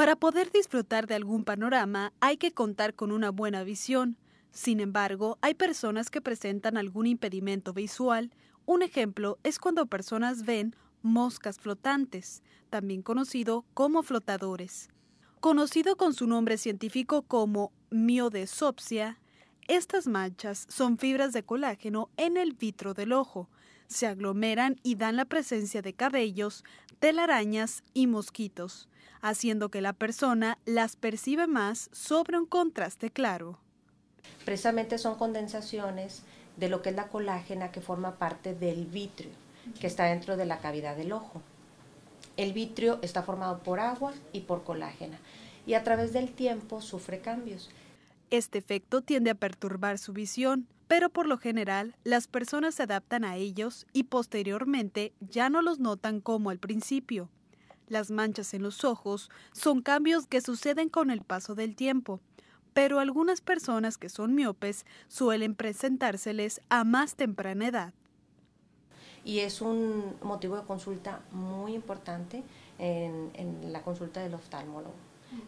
Para poder disfrutar de algún panorama hay que contar con una buena visión. Sin embargo, hay personas que presentan algún impedimento visual. Un ejemplo es cuando personas ven moscas flotantes, también conocido como flotadores. Conocido con su nombre científico como miodesopsia, estas manchas son fibras de colágeno en el vitro del ojo, se aglomeran y dan la presencia de cabellos, telarañas y mosquitos, haciendo que la persona las percibe más sobre un contraste claro. Precisamente son condensaciones de lo que es la colágena que forma parte del vitrio, que está dentro de la cavidad del ojo. El vitrio está formado por agua y por colágena y a través del tiempo sufre cambios. Este efecto tiende a perturbar su visión, pero por lo general las personas se adaptan a ellos y posteriormente ya no los notan como al principio. Las manchas en los ojos son cambios que suceden con el paso del tiempo, pero algunas personas que son miopes suelen presentárseles a más temprana edad. Y es un motivo de consulta muy importante en, en la consulta del oftalmólogo.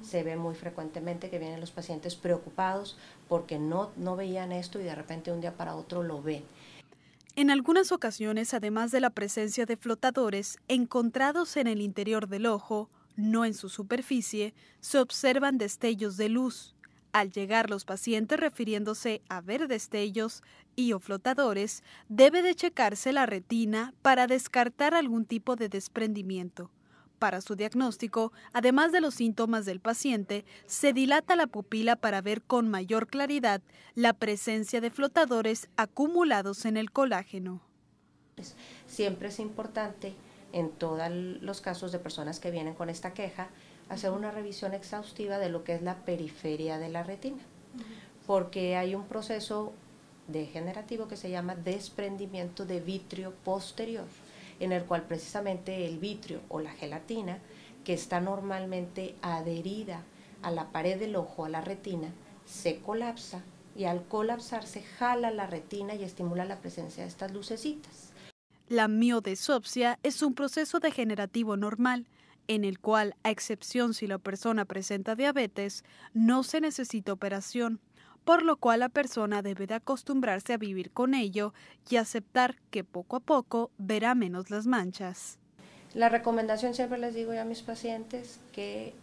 Se ve muy frecuentemente que vienen los pacientes preocupados porque no, veían esto y de repente un día para otro lo ven. En algunas ocasiones, además de la presencia de flotadores encontrados en el interior del ojo, no en su superficie, se observan destellos de luz. Al llegar los pacientes refiriéndose a ver destellos y o flotadores, debe de checarse la retina para descartar algún tipo de desprendimiento. Para su diagnóstico, además de los síntomas del paciente, se dilata la pupila para ver con mayor claridad la presencia de flotadores acumulados en el colágeno. Siempre es importante en todos los casos de personas que vienen con esta queja hacer una revisión exhaustiva de lo que es la periferia de la retina, porque hay un proceso degenerativo que se llama desprendimiento de vitrio posterior en el cual precisamente el vitrio o la gelatina, que está normalmente adherida a la pared del ojo, a la retina, se colapsa y al colapsar se jala la retina y estimula la presencia de estas lucecitas. La miodesopsia es un proceso degenerativo normal en el cual, a excepción si la persona presenta diabetes, no se necesita operación por lo cual la persona debe de acostumbrarse a vivir con ello y aceptar que poco a poco verá menos las manchas. La recomendación siempre les digo yo a mis pacientes que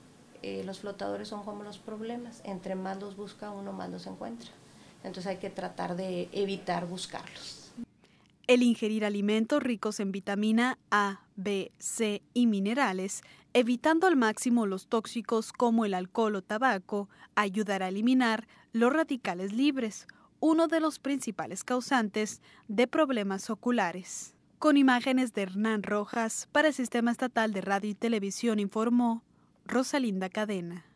eh, los flotadores son como los problemas, entre más los busca uno más los encuentra. Entonces hay que tratar de evitar buscarlos. El ingerir alimentos ricos en vitamina A, B, C y minerales, evitando al máximo los tóxicos como el alcohol o tabaco, ayudará a eliminar los radicales libres, uno de los principales causantes de problemas oculares. Con imágenes de Hernán Rojas para el Sistema Estatal de Radio y Televisión informó Rosalinda Cadena.